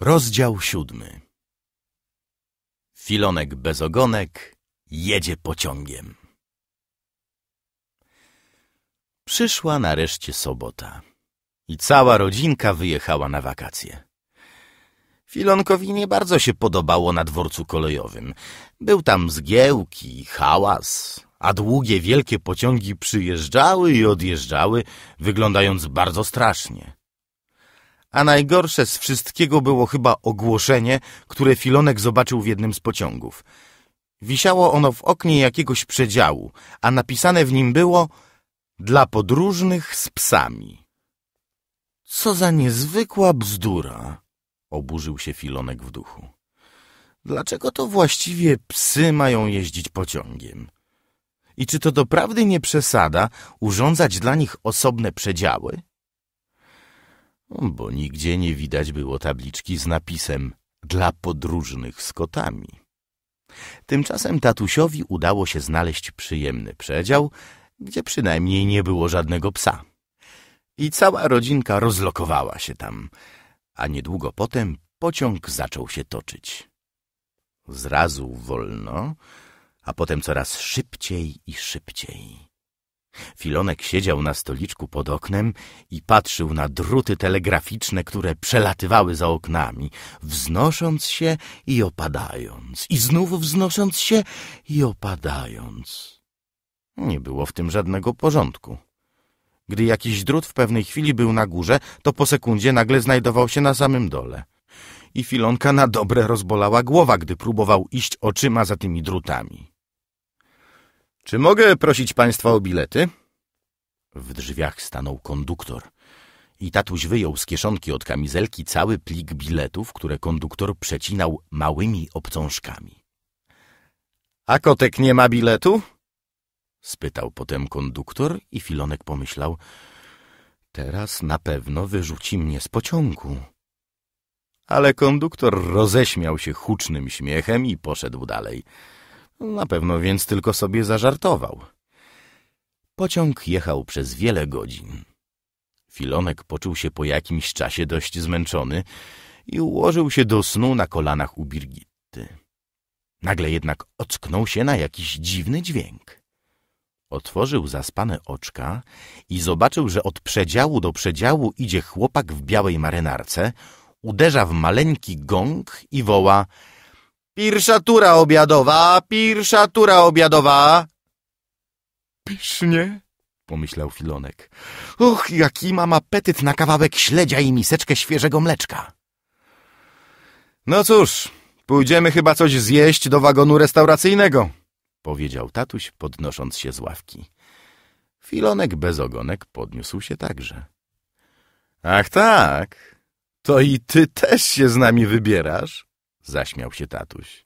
Rozdział siódmy Filonek bez ogonek jedzie pociągiem. Przyszła nareszcie sobota i cała rodzinka wyjechała na wakacje. Filonkowi nie bardzo się podobało na dworcu kolejowym. Był tam i hałas, a długie, wielkie pociągi przyjeżdżały i odjeżdżały, wyglądając bardzo strasznie a najgorsze z wszystkiego było chyba ogłoszenie, które Filonek zobaczył w jednym z pociągów. Wisiało ono w oknie jakiegoś przedziału, a napisane w nim było dla podróżnych z psami. Co za niezwykła bzdura, oburzył się Filonek w duchu. Dlaczego to właściwie psy mają jeździć pociągiem? I czy to doprawdy nie przesada urządzać dla nich osobne przedziały? No, bo nigdzie nie widać było tabliczki z napisem dla podróżnych z kotami. Tymczasem tatusiowi udało się znaleźć przyjemny przedział, gdzie przynajmniej nie było żadnego psa. I cała rodzinka rozlokowała się tam, a niedługo potem pociąg zaczął się toczyć. Zrazu wolno, a potem coraz szybciej i szybciej. Filonek siedział na stoliczku pod oknem i patrzył na druty telegraficzne, które przelatywały za oknami, wznosząc się i opadając, i znów wznosząc się i opadając. Nie było w tym żadnego porządku. Gdy jakiś drut w pewnej chwili był na górze, to po sekundzie nagle znajdował się na samym dole. I Filonka na dobre rozbolała głowa, gdy próbował iść oczyma za tymi drutami. Czy mogę prosić państwa o bilety? W drzwiach stanął konduktor i tatuś wyjął z kieszonki od kamizelki cały plik biletów, które konduktor przecinał małymi obcążkami. A kotek nie ma biletu? spytał potem konduktor i Filonek pomyślał teraz na pewno wyrzuci mnie z pociągu. Ale konduktor roześmiał się hucznym śmiechem i poszedł dalej. Na pewno więc tylko sobie zażartował. Pociąg jechał przez wiele godzin. Filonek poczuł się po jakimś czasie dość zmęczony i ułożył się do snu na kolanach u Birgitty. Nagle jednak ocknął się na jakiś dziwny dźwięk. Otworzył zaspane oczka i zobaczył, że od przedziału do przedziału idzie chłopak w białej marynarce, uderza w maleńki gong i woła Pierwsza tura obiadowa, pierwsza tura obiadowa. Pysznie, pomyślał Filonek. Och, jaki mam apetyt na kawałek śledzia i miseczkę świeżego mleczka. No cóż, pójdziemy chyba coś zjeść do wagonu restauracyjnego, powiedział tatuś, podnosząc się z ławki. Filonek bez ogonek podniósł się także. Ach tak, to i ty też się z nami wybierasz? Zaśmiał się tatuś.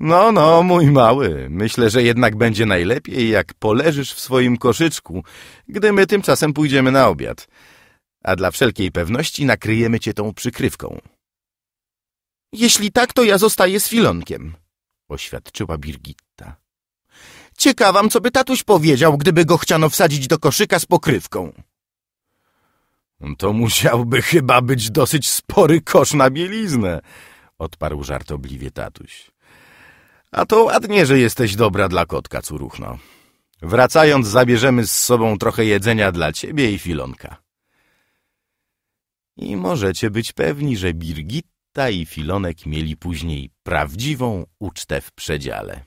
No, no, mój mały, myślę, że jednak będzie najlepiej, jak poleżysz w swoim koszyczku, gdy my tymczasem pójdziemy na obiad. A dla wszelkiej pewności nakryjemy cię tą przykrywką. Jeśli tak, to ja zostaję z Filonkiem, oświadczyła Birgitta. Ciekawam, co by tatuś powiedział, gdyby go chciano wsadzić do koszyka z pokrywką. To musiałby chyba być dosyć spory kosz na bieliznę, odparł żartobliwie tatuś. A to ładnie, że jesteś dobra dla kotka, curuchno. Wracając, zabierzemy z sobą trochę jedzenia dla ciebie i Filonka. I możecie być pewni, że Birgitta i Filonek mieli później prawdziwą ucztę w przedziale.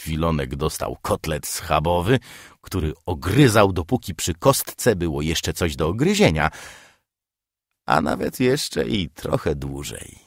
Filonek dostał kotlet schabowy, który ogryzał, dopóki przy kostce było jeszcze coś do ogryzienia, a nawet jeszcze i trochę dłużej.